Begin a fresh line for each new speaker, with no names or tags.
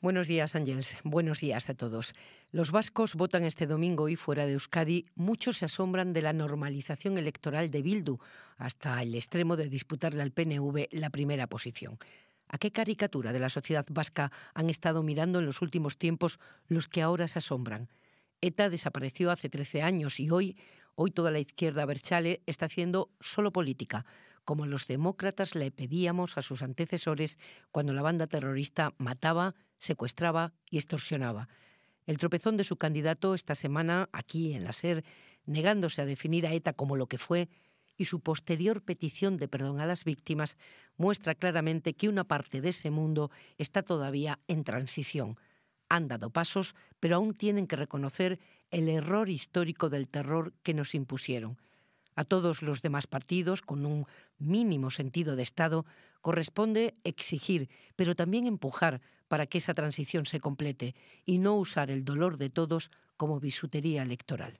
Buenos días, Ángels. Buenos días a todos. Los vascos votan este domingo y fuera de Euskadi muchos se asombran de la normalización electoral de Bildu, hasta el extremo de disputarle al PNV la primera posición. ¿A qué caricatura de la sociedad vasca han estado mirando en los últimos tiempos los que ahora se asombran? ETA desapareció hace 13 años y hoy, hoy toda la izquierda berchale está haciendo solo política, como los demócratas le pedíamos a sus antecesores cuando la banda terrorista mataba, secuestraba y extorsionaba. El tropezón de su candidato esta semana, aquí en la SER, negándose a definir a ETA como lo que fue, y su posterior petición de perdón a las víctimas muestra claramente que una parte de ese mundo está todavía en transición. Han dado pasos, pero aún tienen que reconocer el error histórico del terror que nos impusieron. A todos los demás partidos, con un mínimo sentido de Estado, corresponde exigir, pero también empujar para que esa transición se complete y no usar el dolor de todos como bisutería electoral.